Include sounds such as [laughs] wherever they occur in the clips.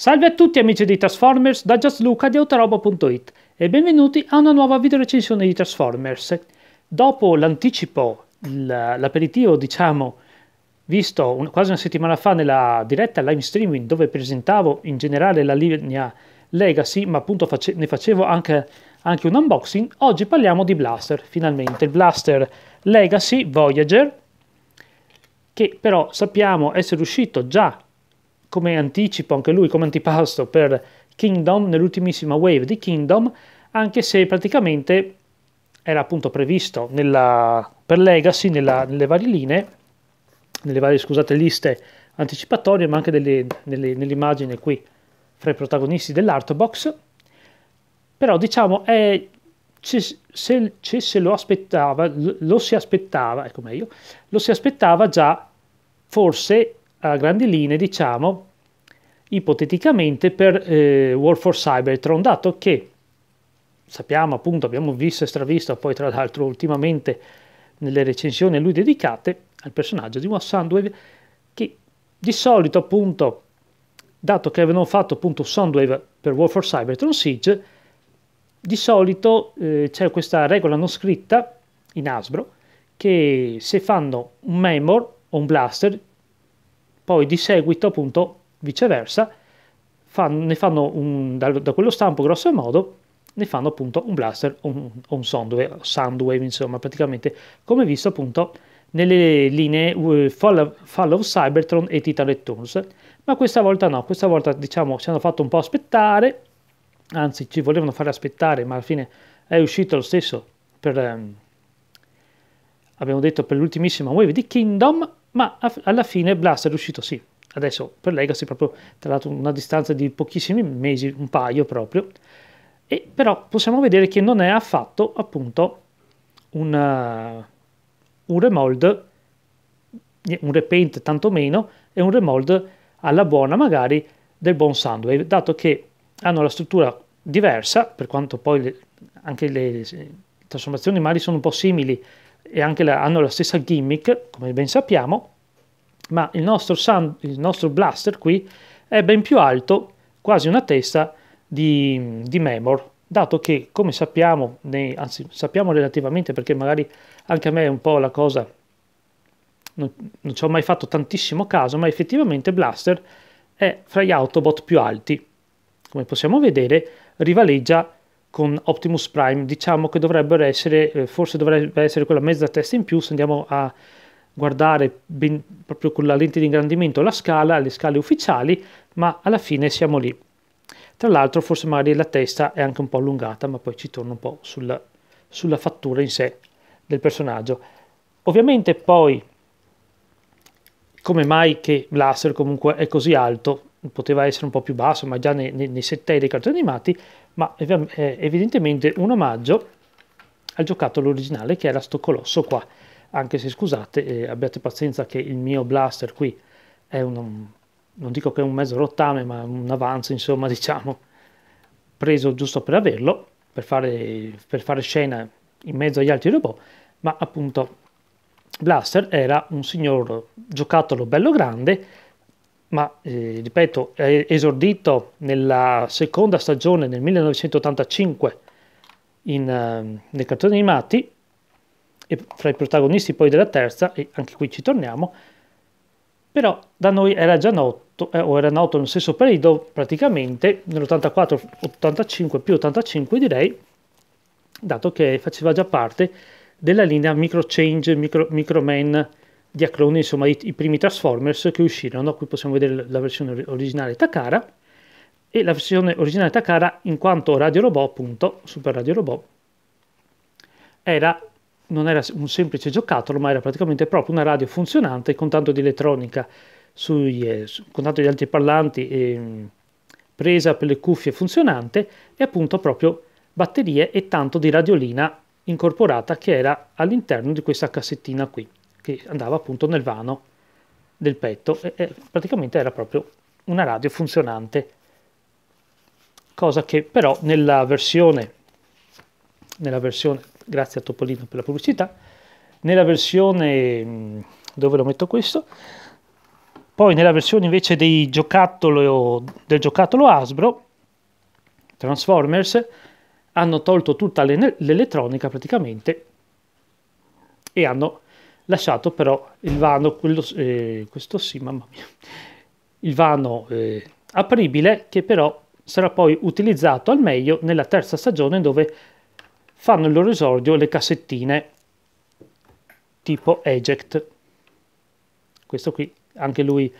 Salve a tutti amici di Transformers da JustLuca di Autorobo.it e benvenuti a una nuova video recensione di Transformers. Dopo l'anticipo, l'aperitivo diciamo, visto un, quasi una settimana fa nella diretta live streaming dove presentavo in generale la linea Legacy, ma appunto face ne facevo anche, anche un unboxing, oggi parliamo di Blaster, finalmente, il Blaster Legacy Voyager, che però sappiamo essere uscito già come anticipo anche lui, come antipasto per Kingdom nell'ultimissima wave di Kingdom, anche se praticamente era appunto previsto nella, per Legacy nella, nelle varie linee, nelle varie scusate, liste anticipatorie, ma anche delle, nelle, nell'immagine qui fra i protagonisti dell'artbox. Però diciamo, è, se, se, se, lo aspettava, lo si aspettava, ecco meglio, lo si aspettava già forse a grandi linee, diciamo, ipoteticamente per eh, War for Cybertron, dato che sappiamo appunto, abbiamo visto e stravisto poi tra l'altro ultimamente nelle recensioni a lui dedicate al personaggio di One Soundwave che di solito appunto dato che avevano fatto appunto Soundwave per War for Cybertron Siege di solito eh, c'è questa regola non scritta in Asbro che se fanno un Memor o un Blaster poi di seguito appunto viceversa, fanno, ne fanno un, da, da, quello stampo grosso modo, ne fanno appunto un blaster o un, un soundwave, soundwave, insomma, praticamente come visto appunto nelle linee uh, Fall, Fall of Cybertron e Titan Returns, ma questa volta no, questa volta diciamo ci hanno fatto un po' aspettare, anzi ci volevano fare aspettare, ma alla fine è uscito lo stesso per, ehm, abbiamo detto, per l'ultimissima wave di Kingdom, ma alla fine Blaster è uscito sì adesso per Legacy proprio tra l'altro una distanza di pochissimi mesi, un paio proprio, e però possiamo vedere che non è affatto appunto un, eh, un remold, un repaint tantomeno, è un remold alla buona magari del buon Soundwave, dato che hanno la struttura diversa, per quanto poi le, anche le trasformazioni mari sono un po' simili e anche la, hanno la stessa gimmick, come ben sappiamo, ma il nostro, sun, il nostro blaster qui è ben più alto, quasi una testa di, di Memor, dato che come sappiamo, nei, anzi sappiamo relativamente perché magari anche a me è un po' la cosa, non, non ci ho mai fatto tantissimo caso, ma effettivamente Blaster è fra gli Autobot più alti. Come possiamo vedere rivaleggia con Optimus Prime, diciamo che dovrebbero essere, eh, forse dovrebbe essere quella mezza testa in più se andiamo a guardare ben, proprio con la lente di ingrandimento la scala, le scale ufficiali, ma alla fine siamo lì. Tra l'altro forse magari la testa è anche un po' allungata, ma poi ci torno un po' sulla, sulla fattura in sé del personaggio. Ovviamente poi, come mai che Blaster comunque è così alto, poteva essere un po' più basso, ma già nei, nei, nei settei dei cartoni animati, ma eh, evidentemente un omaggio al giocattolo originale che era sto colosso qua anche se scusate, eh, abbiate pazienza che il mio blaster qui è un, non dico che è un mezzo rottame, ma un avanzo, insomma, [laughs] diciamo, preso giusto per averlo, per fare, per fare scena in mezzo agli altri robot, ma appunto Blaster era un signor giocattolo bello grande, ma eh, ripeto, è esordito nella seconda stagione nel 1985 in, uh, nei cartoni animati, e fra i protagonisti poi della terza, e anche qui ci torniamo, però da noi era già noto, eh, o era noto nello stesso periodo praticamente, nell'84-85 più 85 direi, dato che faceva già parte della linea Microchange, Micro, Microman di Aclone, insomma i, i, primi Transformers che uscirono, qui possiamo vedere la versione originale Takara, e la versione originale Takara in quanto Radio Robot, appunto, Super Radio Robot, era non era un semplice giocattolo, ma era praticamente proprio una radio funzionante con tanto di elettronica sui, eh, con tanto di altiparlanti eh, presa per le cuffie funzionante e appunto proprio batterie e tanto di radiolina incorporata che era all'interno di questa cassettina qui, che andava appunto nel vano del petto e, e praticamente era proprio una radio funzionante, cosa che però nella versione, nella versione grazie a Topolino per la pubblicità, nella versione mm, dove lo metto questo, poi nella versione invece del giocattolo Hasbro, Transformers, hanno tolto tutta l'elettronica praticamente e hanno lasciato però il vano, quello, eh, questo sì, mamma mia, il vano eh, apribile che però sarà poi utilizzato al meglio nella terza stagione dove fanno il loro esordio le cassettine tipo eject. Questo qui, anche lui,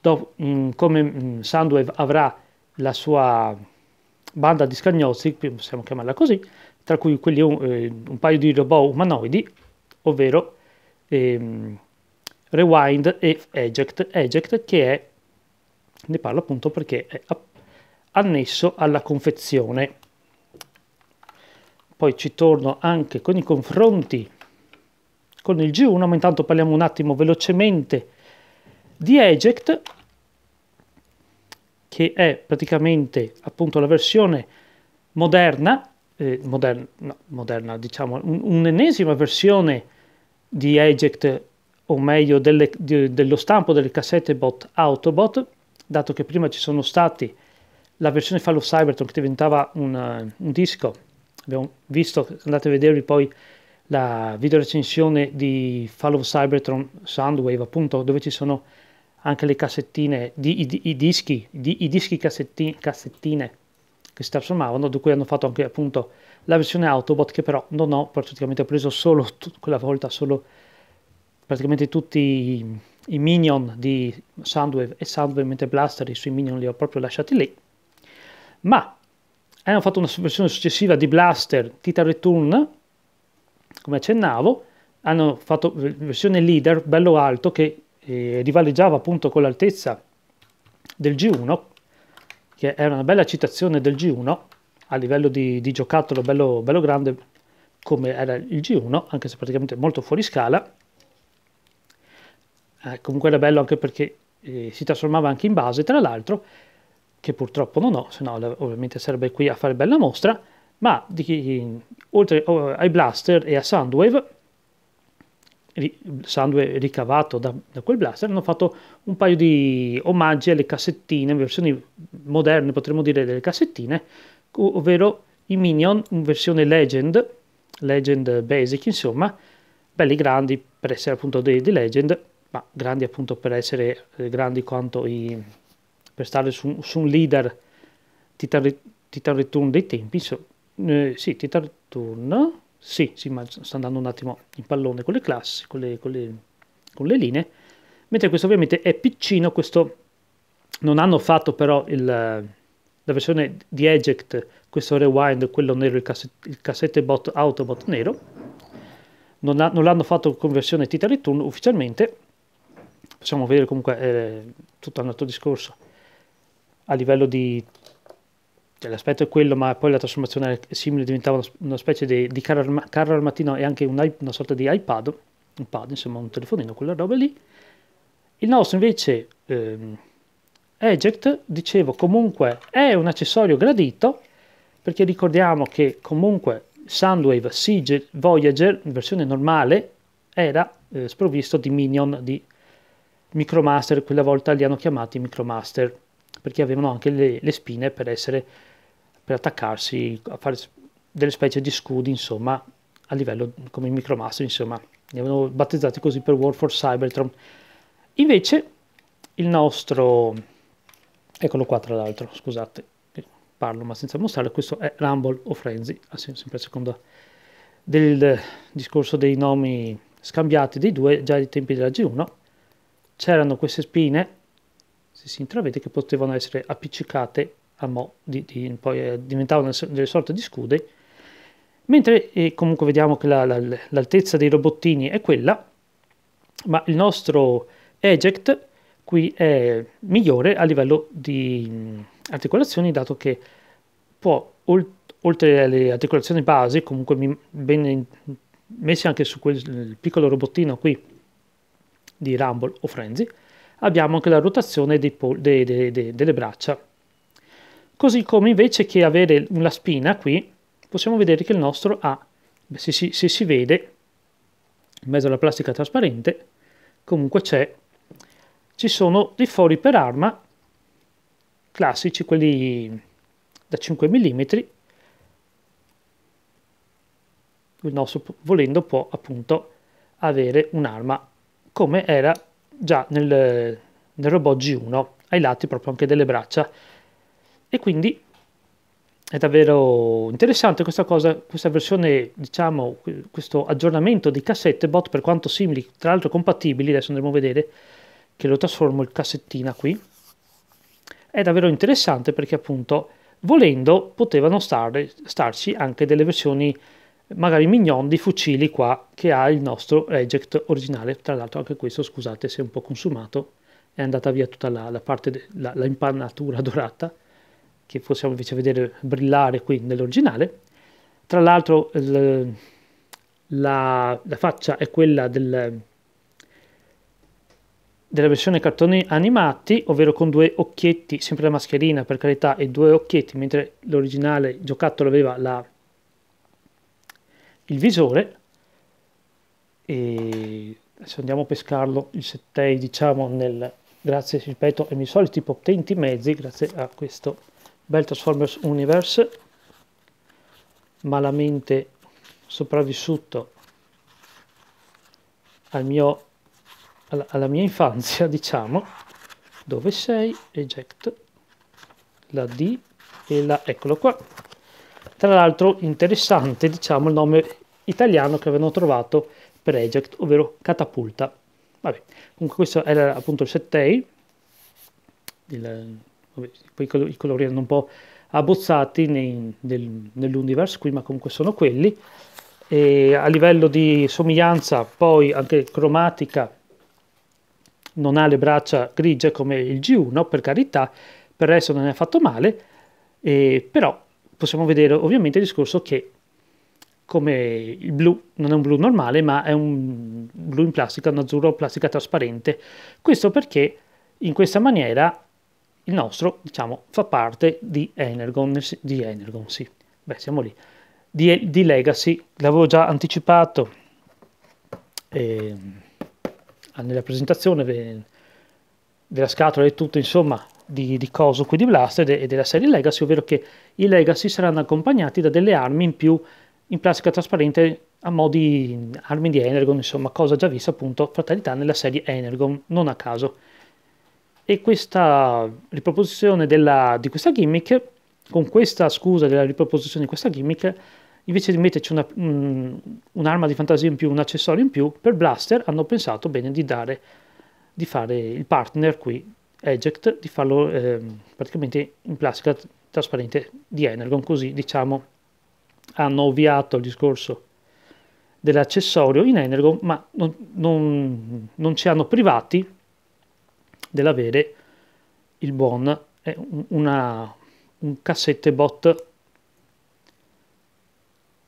dopo, mh, mm, come mh, mm, Soundwave avrà la sua banda di scagnozzi, possiamo chiamarla così, tra cui quelli, eh, un paio di robot umanoidi, ovvero ehm, Rewind e Eject, Eject che è, ne parlo appunto perché è annesso alla confezione poi ci torno anche con i confronti con il G1, ma intanto parliamo un attimo velocemente di Eject, che è praticamente appunto la versione moderna, eh, moderna, no, moderna diciamo, un'ennesima versione di Eject, o meglio delle, di, dello stampo delle cassette bot Autobot, dato che prima ci sono stati la versione Fallo Cybertron che diventava un, un disco abbiamo visto, andate a vedervi poi la video recensione di Fall of Cybertron Soundwave, appunto, dove ci sono anche le cassettine, di, i, i, dischi, di, i dischi cassetti, cassettine che si trasformavano, di cui hanno fatto anche appunto la versione Autobot, che però non ho praticamente ho preso solo, quella volta solo praticamente tutti i, i minion di Soundwave e Soundwave Mente Blaster, i suoi minion li ho proprio lasciati lì, ma eh, hanno fatto una versione successiva di Blaster Tita Return, come accennavo, hanno fatto versione leader, bello alto, che eh, rivaleggiava appunto con l'altezza del G1, che era una bella citazione del G1, a livello di, di giocattolo bello, bello grande come era il G1, anche se praticamente molto fuori scala, eh, comunque era bello anche perché eh, si trasformava anche in base, tra l'altro, che purtroppo non ho, se no ovviamente sarebbe qui a fare bella mostra, ma di, oltre oh, ai blaster e a Soundwave, Soundwave ricavato da, da, quel blaster, hanno fatto un paio di omaggi alle cassettine, versioni moderne potremmo dire delle cassettine, ovvero i Minion, in versione Legend, Legend Basic insomma, belli grandi per essere appunto dei, dei Legend, ma grandi appunto per essere eh, grandi quanto i per stare su, su un leader Titan, Titan Return dei tempi, so, eh, sì, Titan Return, sì, sì, ma sta andando un attimo in pallone con le classi, con le, con le, con le linee, mentre questo ovviamente è piccino, questo non hanno fatto però il, la versione di Eject, questo rewind, quello nero, il, cass il cassette bot Autobot nero, non, ha, non l'hanno fatto con versione Titan Return ufficialmente, possiamo vedere comunque eh, tutto un altro discorso a livello di cioè, l'aspetto è quello, ma poi la trasformazione è simile diventava una specie di, di carro, carro, armatino e anche un, una sorta di iPad, un pad, insomma un telefonino, quella roba lì. Il nostro invece ehm, Eject, dicevo, comunque è un accessorio gradito, perché ricordiamo che comunque Soundwave Siege Voyager, in versione normale, era eh, sprovvisto di minion di Micromaster, quella volta li hanno chiamati Micromaster perché avevano anche le, le spine per essere per attaccarsi a fare delle specie di scudi insomma a livello come il micromaster insomma li avevano battezzati così per War for Cybertron invece il nostro eccolo qua tra l'altro scusate parlo ma senza mostrare questo è Rumble o Frenzy ah, sempre a seconda del discorso dei nomi scambiati dei due già ai tempi della G1 c'erano queste spine si, si intravede che potevano essere appiccicate a mo' di, di poi eh, diventavano delle sorte di scude mentre eh, comunque vediamo che la, la, l'altezza dei robottini è quella ma il nostro eject qui è migliore a livello di mm, articolazioni dato che può oltre alle articolazioni base comunque ben messe anche su quel piccolo robottino qui di Rumble o Frenzy abbiamo anche la rotazione dei pol- de- de- de- delle braccia. Così come invece che avere la spina qui, possiamo vedere che il nostro ha, se si, se si vede, in mezzo alla plastica trasparente, comunque c'è, ci sono dei fori per arma classici, quelli da 5 mm, il nostro volendo può appunto avere un'arma come era già nel, nel robot G1 ai lati proprio anche delle braccia e quindi è davvero interessante questa cosa, questa versione, diciamo, questo aggiornamento di cassette bot per quanto simili, tra l'altro compatibili, adesso andremo a vedere che lo trasformo in cassettina qui. È davvero interessante perché appunto volendo potevano stare, starci anche delle versioni magari mignon di fucili qua che ha il nostro reject originale tra l'altro anche questo scusate se è un po' consumato è andata via tutta la, la parte dell'impannatura [laughs] dorata che possiamo invece vedere brillare qui nell'originale tra l'altro la, la, faccia è quella del, della versione cartoni animati ovvero con due occhietti sempre la mascherina per carità e due occhietti mentre l'originale giocattolo aveva la il visore e se andiamo a pescarlo il settei diciamo nel grazie ripeto ai miei soliti potenti mezzi grazie a questo bel Transformers Universe malamente sopravvissuto al mio, alla, alla mia infanzia [laughs] diciamo dove sei eject la D e la eccolo qua tra l'altro interessante diciamo il nome italiano che avevano trovato per Eject, ovvero catapulta. Vabbè, comunque questo era appunto il 7 il, vabbè, poi i colori erano un po' abbozzati nei, nel, nell'universe qui, ma comunque sono quelli. E a livello di somiglianza, poi anche cromatica, non ha le braccia grigie come il G1, per carità, per il resto non è affatto male, eh, però possiamo vedere ovviamente il discorso che come il blu non è un blu normale ma è un blu in plastica, un azzurro plastica trasparente. Questo perché in questa maniera il nostro diciamo fa parte di Energon, di Energon sì, beh siamo lì, di, di Legacy, l'avevo già anticipato eh, nella presentazione della scatola e tutto insomma di, di coso qui di Blast e, de, e, della serie Legacy, ovvero che i Legacy saranno accompagnati da delle armi in più in plastica trasparente a modi armi di Energon, insomma, cosa già vista appunto Fatalità nella serie Energon, non a caso. E questa riproposizione della, di questa gimmick, con questa scusa della riproposizione di questa gimmick, invece di metterci una, mh, mm, un'arma di fantasia in più, un accessorio in più, per Blaster hanno pensato bene di dare di fare il partner qui eject eh, di farlo eh, praticamente in plastica trasparente di Energon, così diciamo hanno ovviato il discorso dell'accessorio in Energon, ma non, non, non ci hanno privati dell'avere il buon eh, una, un cassette bot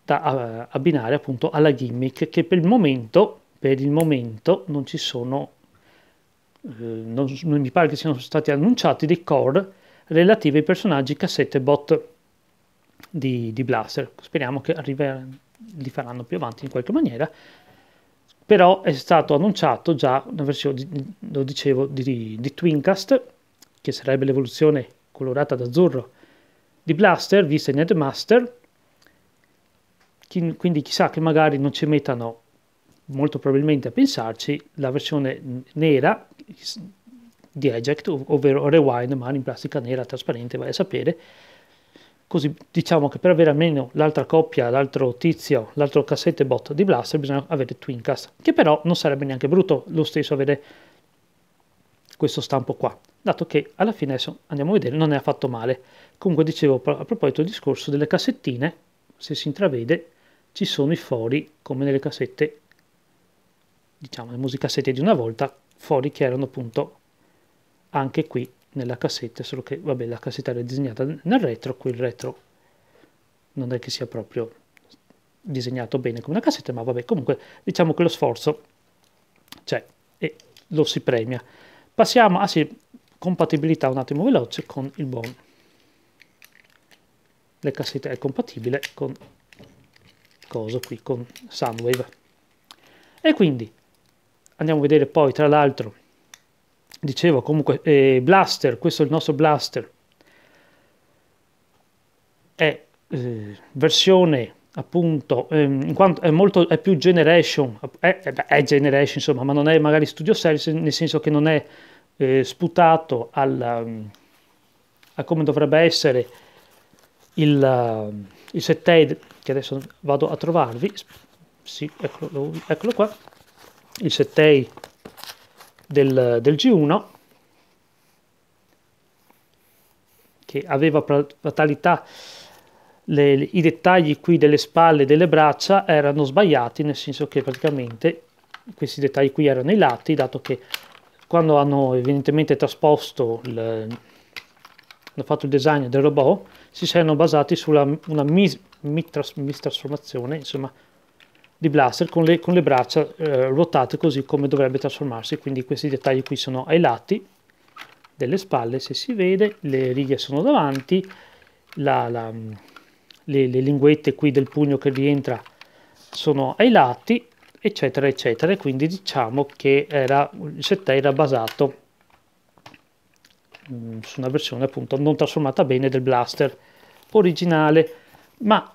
da eh, abbinare appunto alla gimmick che per il momento per il momento non ci sono eh, non, non mi pare che siano stati annunciati dei core relativi ai personaggi cassette bot di, di Blaster. Speriamo che arriver, li faranno più avanti in qualche maniera. Però è stato annunciato già una versione, di, lo dicevo, di, di Twincast, che sarebbe l'evoluzione colorata d'azzurro di Blaster vista in Headmaster. Quindi chissà che magari non ci mettano molto probabilmente a pensarci, la versione nera di Eject, ovvero Rewind, ma in plastica nera trasparente, vai a sapere. Così diciamo che per avere almeno l'altra coppia, l'altro tizio, l'altro cassette bot di Blaster bisogna avere Twincast, che però non sarebbe neanche brutto lo stesso avere questo stampo qua, dato che alla fine adesso andiamo a vedere non è affatto male. Comunque dicevo a proposito del discorso delle cassettine, se si intravede ci sono i fori come nelle cassette diciamo, le musicassette di una volta, fuori che erano appunto anche qui nella cassetta, solo che vabbè la cassetta era disegnata nel retro, qui il retro non è che sia proprio disegnato bene come una cassetta, ma vabbè comunque diciamo che lo sforzo c'è e lo si premia. Passiamo, ah sì, compatibilità un attimo veloce con il buon. Le cassette è compatibile con coso qui, con Soundwave E quindi andiamo a vedere poi tra l'altro dicevo comunque eh, blaster questo è il nostro blaster è eh, versione appunto ehm, in quanto è molto è più generation è, è, generation insomma ma non è magari studio series nel senso che non è eh, sputato alla, ehm, a come dovrebbe essere il, ehm, il set che adesso vado a trovarvi sì eccolo, eccolo qua il settei del, del G1 che aveva fatalità le, i dettagli qui delle spalle e delle braccia erano sbagliati nel senso che praticamente questi dettagli qui erano i lati dato che quando hanno evidentemente trasposto il, hanno fatto il design del robot si sono basati sulla una mis, mistrasformazione mis insomma di Blaster con le, con le braccia eh, ruotate così come dovrebbe trasformarsi, quindi questi dettagli qui sono ai lati delle spalle se si vede, le righe sono davanti, la, la, mm, le, le linguette qui del pugno che rientra sono ai lati eccetera eccetera e quindi diciamo che era, il set era basato mh, mm, su una versione appunto non trasformata bene del blaster originale ma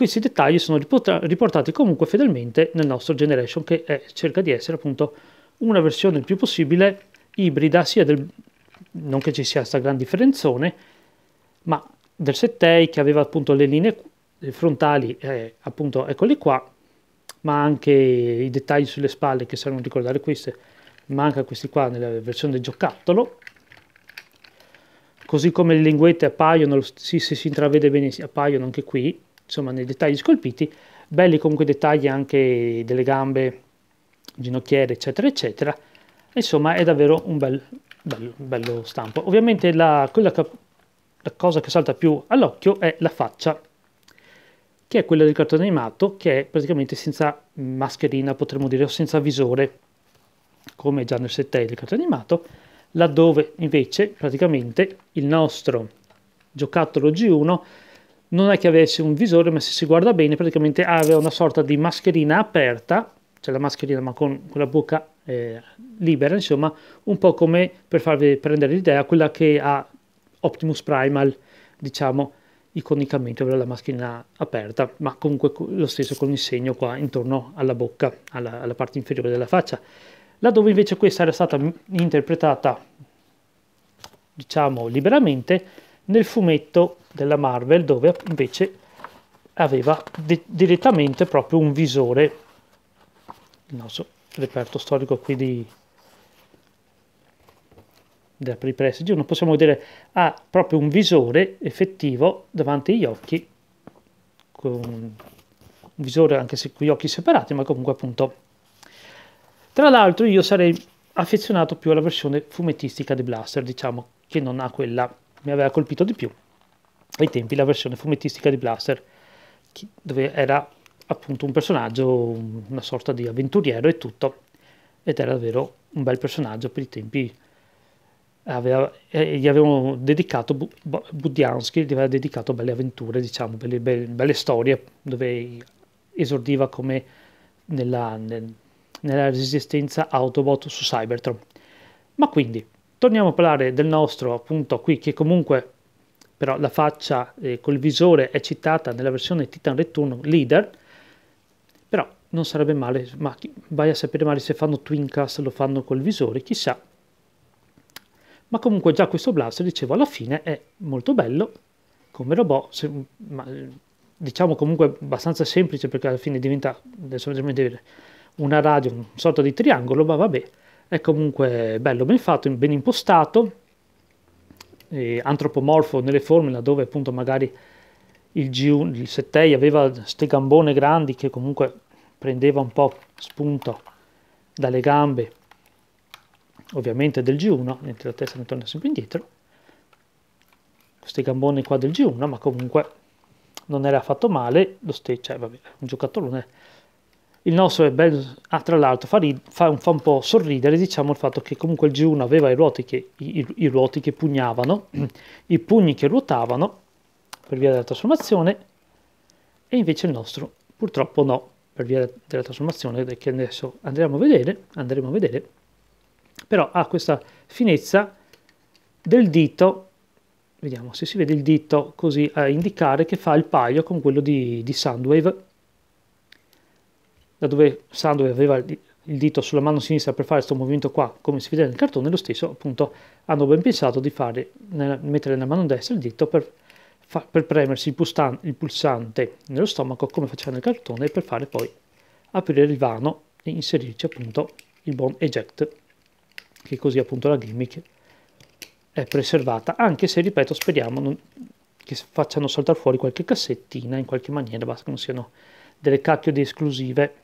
questi dettagli sono riportati comunque fedelmente nel nostro Generation che è, cerca di essere appunto una versione il più possibile ibrida sia del non che ci sia questa gran differenzone ma del 7 che aveva appunto le linee frontali eh, appunto eccole qua ma anche i dettagli sulle spalle che saranno ricordare queste manca questi qua nella versione del giocattolo così come le linguette appaiono se si intravede bene appaiono anche qui insomma nei dettagli scolpiti, belli comunque dettagli anche delle gambe, ginocchiere eccetera eccetera, insomma è davvero un bel, bello, bello stampo. Ovviamente la, quella che, la cosa che salta più all'occhio è la faccia, che è quella del cartone animato, che è praticamente senza mascherina potremmo dire, o senza visore, come già nel 7 del cartone animato, laddove invece praticamente il nostro giocattolo G1 non è che avesse un visore, ma se si guarda bene praticamente aveva una sorta di mascherina aperta, cioè la mascherina ma con, quella bocca eh, libera, insomma, un po' come per farvi prendere l'idea, quella che ha Optimus Primal, diciamo, iconicamente, ovvero la mascherina aperta, ma comunque lo stesso con il segno qua intorno alla bocca, alla, alla parte inferiore della faccia. Laddove invece questa era stata interpretata, diciamo, liberamente, nel fumetto della Marvel dove invece aveva de- direttamente proprio un visore, il nostro reperto storico qui di della Pre-Prestige, non possiamo vedere, ha proprio un visore effettivo davanti agli occhi, con un visore anche se con gli occhi separati, ma comunque appunto. Tra l'altro io sarei affezionato più alla versione fumettistica di Blaster, diciamo, che non ha quella mi aveva colpito di più ai tempi la versione fumettistica di Blaster, dove era appunto un personaggio, una sorta di avventuriero e tutto, ed era davvero un bel personaggio per i tempi. Aveva, eh, gli avevano dedicato, Bu- Budiansky gli aveva dedicato belle avventure, diciamo, belle, belle, belle storie, dove esordiva come nella, nel, nella resistenza Autobot su Cybertron. Ma quindi, Torniamo a parlare del nostro appunto qui che comunque però la faccia eh, col visore è citata nella versione Titan Return Leader, però non sarebbe male, ma vai a sapere male se fanno Twincast, lo fanno col visore, chissà. Ma comunque già questo blaster, dicevo, alla fine è molto bello come robot, se, ma, diciamo comunque abbastanza semplice perché alla fine diventa, adesso una radio, una sorta di triangolo, ma vabbè è comunque bello, ben fatto, ben impostato, antropomorfo nelle forme laddove appunto magari il G1, il 7 aveva ste gambone grandi che comunque prendeva un po' spunto dalle gambe ovviamente del G1, mentre la testa ne torna sempre indietro, questi gambone qua del G1, ma comunque non era affatto male, lo stesso, cioè vabbè, un giocattolone il nostro è bello, ah, tra l'altro fa, fa, un, fa, un, po' sorridere diciamo il fatto che comunque il G1 aveva i ruoti che, i, i ruoti che pugnavano, i pugni che ruotavano per via della trasformazione e invece il nostro purtroppo no per via della trasformazione che adesso andremo a vedere, andremo a vedere però ha questa finezza del dito vediamo se si vede il dito così a indicare che fa il paio con quello di, di Soundwave da dove Sandro aveva il dito sulla mano sinistra per fare questo movimento qua, come si vede nel cartone, lo stesso appunto hanno ben pensato di fare, mettere nella mano destra il dito per, per premersi il, pustan, il pulsante nello stomaco come faceva nel cartone per fare poi aprire il vano e inserirci appunto il buon eject, che così appunto la gimmick è preservata, anche se ripeto speriamo non, che facciano saltare fuori qualche cassettina in qualche maniera, basta che non siano delle cacchio di esclusive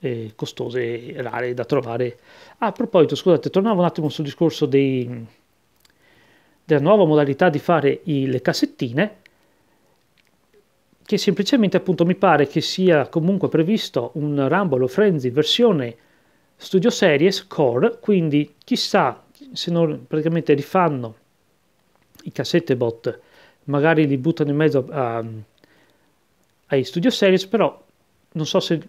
eh, costose e rare da trovare. a proposito, scusate, tornavo un attimo sul discorso dei, della nuova modalità di fare i, le cassettine, che semplicemente appunto mi pare che sia comunque previsto un Rumble o Frenzy versione Studio Series Core, quindi chissà se non praticamente rifanno i cassette bot, magari li buttano in mezzo a, a, ai Studio Series, però non so se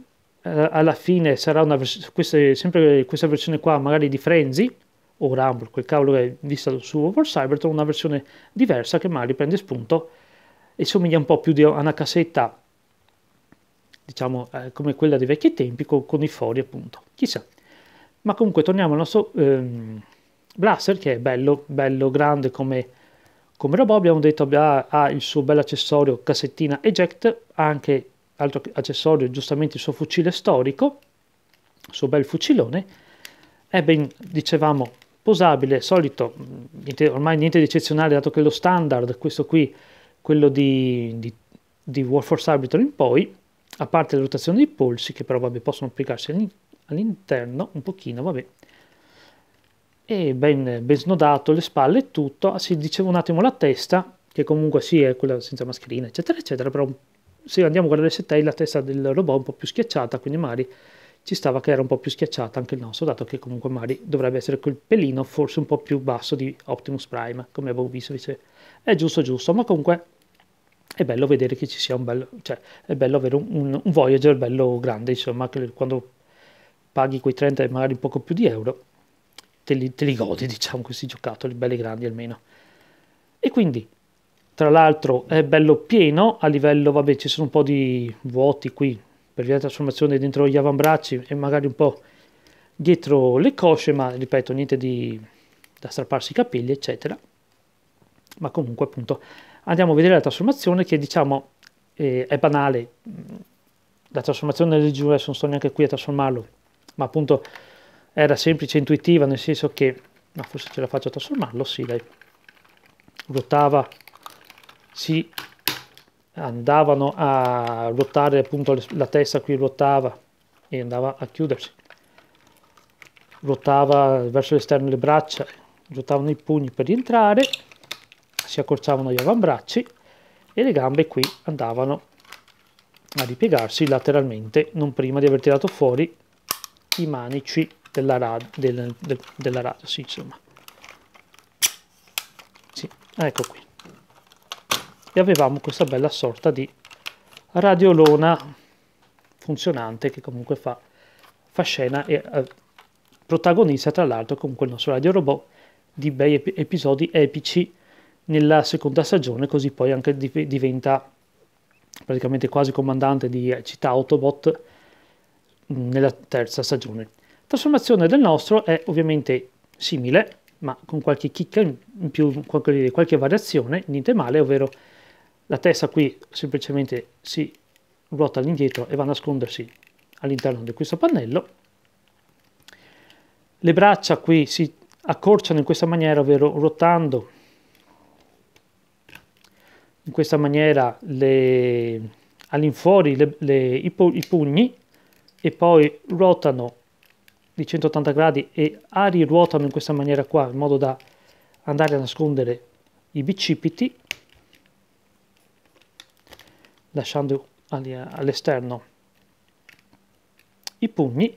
eh, alla fine sarà una versione, questa, sempre questa versione qua magari di Frenzy o Rumble, quel cavolo che è vista su Over Cybertron, una versione diversa che magari prende spunto e somiglia un po' più a una cassetta diciamo eh, come quella dei vecchi tempi con, con, i fori appunto, chissà. Ma comunque torniamo al nostro ehm, Blaster che è bello, bello grande come, come robot, abbiamo detto abbia, ha il suo bel accessorio cassettina eject, ha anche altro accessorio giustamente il suo fucile storico, il suo bel fucilone, è ben, dicevamo, posabile, solito, mm, niente, ormai niente di eccezionale dato che lo standard, questo qui, quello di, di, di Warforce Arbiter in poi, a parte la rotazione dei polsi, che però vabbè, possono applicarsi all'interno un pochino, vabbè, e ben, ben snodato, le spalle e tutto, ah, si diceva un attimo la testa, che comunque sì è quella senza mascherina, eccetera, eccetera, però se andiamo a guardare se tail la testa del robot è un po' più schiacciata, quindi Mari ci stava che era un po' più schiacciata anche il nostro, dato che comunque Mari dovrebbe essere quel pelino forse un po' più basso di Optimus Prime, come avevo visto, invece è giusto giusto, ma comunque è bello vedere che ci sia un bello, cioè è bello avere un, un, un Voyager bello grande, insomma, che quando paghi quei 30 e magari un poco più di euro, te li, te li godi, [laughs] diciamo, questi giocattoli belli grandi almeno. E quindi tra l'altro è bello pieno a livello vabbè ci sono un po' di vuoti qui per via della trasformazione dentro gli avambracci e magari un po' dietro le cosce ma ripeto niente di da strapparsi i capelli eccetera ma comunque appunto andiamo a vedere la trasformazione che diciamo eh, è banale la trasformazione del giù adesso non sto neanche qui a trasformarlo ma appunto era semplice e intuitiva nel senso che ma forse ce la faccio a trasformarlo sì dai ruotava si andavano a ruotare appunto la testa qui ruotava e andava a chiudersi ruotava verso l'esterno le braccia ruotavano i pugni per rientrare si accorciavano gli avambracci e le gambe qui andavano a ripiegarsi lateralmente non prima di aver tirato fuori i manici della, rad del, del, della radio sì, insomma sì, ecco qui e avevamo questa bella sorta di radiolona funzionante che comunque fa, fa scena e eh, protagonista tra l'altro comunque il nostro radio robot di bei ep episodi epici nella seconda stagione così poi anche div diventa praticamente quasi comandante di eh, città Autobot mm, nella terza stagione. La Trasformazione del nostro è ovviamente simile ma con qualche chicca in più, qualche, qualche variazione, niente male, ovvero la testa qui semplicemente si ruota all'indietro e va a nascondersi all'interno di questo pannello. Le braccia qui si accorciano in questa maniera, ovvero ruotando in questa maniera all'infuori i, i pugni e poi ruotano di 180 gradi e ariruotano in questa maniera qua in modo da andare a nascondere i bicipiti lasciando all'esterno i pugni,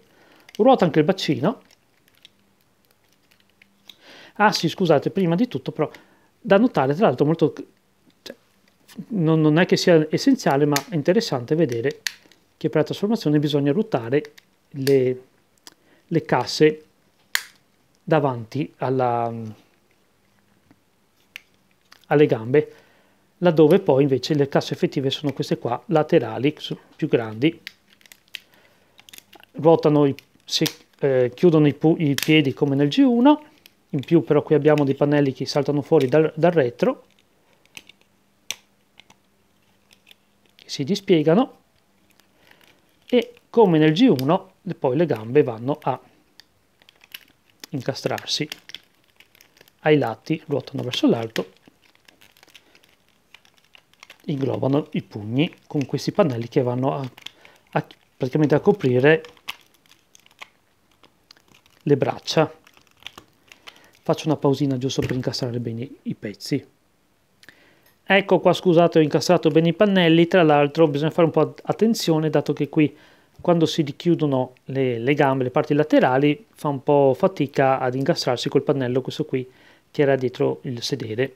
ruota anche il bacino. Ah sì, scusate, prima di tutto però da notare tra l'altro molto... Cioè, non, non, è che sia essenziale, ma è interessante vedere che per la trasformazione bisogna ruotare le, le casse davanti alla, alle gambe laddove poi invece le casse effettive sono queste qua, laterali, più grandi, ruotano, i, si eh, chiudono i, i, piedi come nel G1, in più però qui abbiamo dei pannelli che saltano fuori dal, dal retro, che si dispiegano, e come nel G1 poi le gambe vanno a incastrarsi ai lati, ruotano verso l'alto inglobano i pugni con questi pannelli che vanno a, a, praticamente a coprire le braccia. Faccio una pausina giusto per incastrare bene i pezzi. Ecco qua, scusate, ho incastrato bene i pannelli, tra l'altro bisogna fare un po' attenzione dato che qui quando si richiudono le, le gambe, le parti laterali, fa un po' fatica ad incastrarsi col pannello questo qui che era dietro il sedere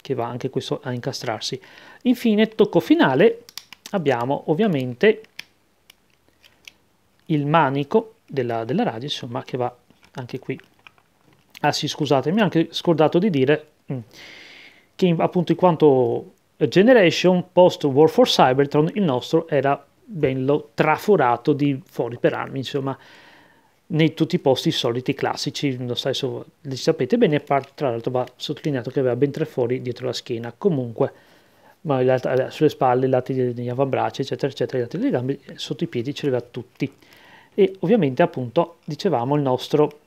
che va anche questo a incastrarsi. Infine, tocco finale, abbiamo ovviamente il manico della, della radio, insomma, che va anche qui. Ah sì, scusate, mi ho anche scordato di dire mm, che appunto in quanto generation post War for Cybertron il nostro era bello traforato di fori per armi, insomma, nei tutti i posti soliti classici, lo stesso, li sapete bene, a parte tra l'altro va sottolineato che aveva ben tre fori dietro la schiena, comunque ma eh, sulle spalle, i lati degli avambracci, eccetera, eccetera, i lati delle gambe, eh, sotto i piedi ce li aveva tutti. E ovviamente appunto dicevamo il nostro,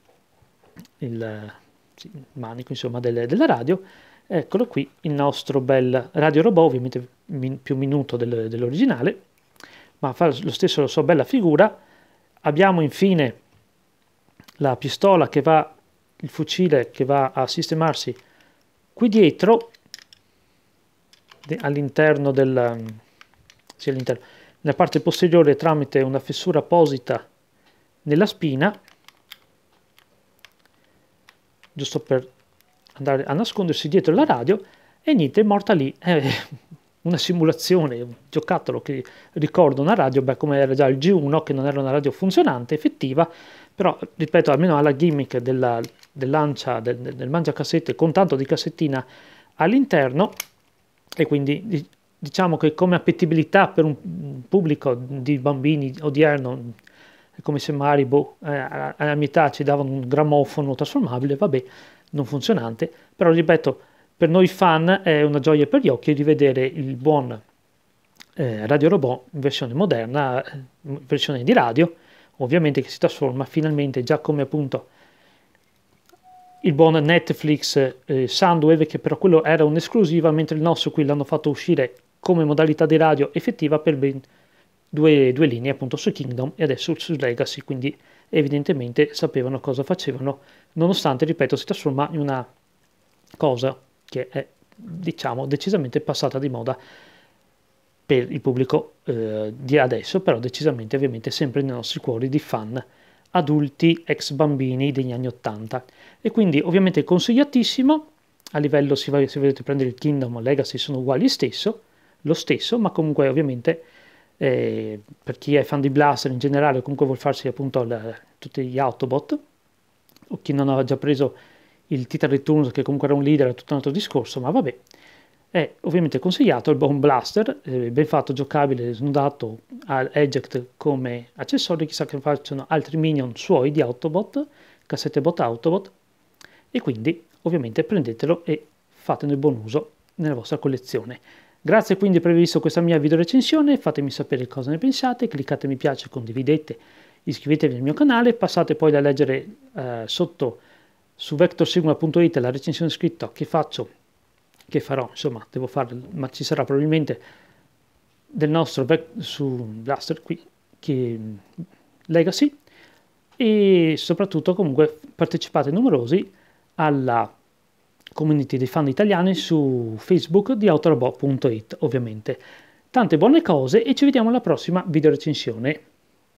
il, eh, sì, il manico insomma delle, della radio, eccolo qui il nostro bel radio robot, ovviamente min, più minuto del, dell'originale, ma fa lo stesso la sua bella figura. Abbiamo infine la pistola che va, il fucile che va a sistemarsi qui dietro, all'interno del, mm, sì, all'interno, nella parte posteriore tramite una fessura apposita nella spina, giusto per andare a nascondersi dietro la radio, e niente, è morta lì. Eh, [laughs] una simulazione, un giocattolo che ricorda una radio, beh, come era già il G1, che non era una radio funzionante, effettiva, però, ripeto, almeno alla gimmick della, dell'ancia, del, del mangiacassette con tanto di cassettina all'interno e quindi diciamo che come appetibilità per un pubblico di bambini odierno come se Maribo eh, alla mia ci davano un grammofono trasformabile, vabbè, non funzionante, però ripeto, per noi fan è una gioia per gli occhi rivedere il buon eh, Radio Robot in versione moderna, in eh, versione di radio, ovviamente che si trasforma finalmente già come appunto il buon Netflix eh, Soundwave che però quello era un'esclusiva mentre il nostro qui l'hanno fatto uscire come modalità di radio effettiva per ben due, due linee appunto su Kingdom e adesso su Legacy quindi evidentemente sapevano cosa facevano nonostante ripeto si trasforma in una cosa che è diciamo decisamente passata di moda per il pubblico eh, di adesso, però decisamente ovviamente sempre nei nostri cuori di fan adulti, ex bambini degli anni 80. E quindi ovviamente consigliatissimo, a livello se, vai, se volete prendere il Kingdom o Legacy sono uguali stesso, lo stesso, ma comunque ovviamente eh, per chi è fan di Blaster in generale o comunque vuol farsi appunto la, tutti gli Autobot, o chi non aveva già preso il Titan Returns che comunque era un leader, è tutto un altro discorso, ma vabbè. È ovviamente consigliato il Bone Blaster, eh, ben fatto, giocabile, snodato Eject come accessorio, chissà che facciano altri minion suoi di Autobot, cassette bot Autobot, e quindi ovviamente prendetelo e fatene buon uso nella vostra collezione. Grazie quindi per aver visto questa mia video recensione, fatemi sapere cosa ne pensate, cliccate mi piace, condividete, iscrivetevi al mio canale, passate poi da leggere eh, sotto su vectorsigma.it la recensione scritta che faccio che farò, insomma, devo farlo, ma ci sarà probabilmente del nostro su Blaster qui, che Legacy, e soprattutto comunque partecipate numerosi alla community dei fan italiani su Facebook di autorobot.it, ovviamente. Tante buone cose e ci vediamo alla prossima video recensione.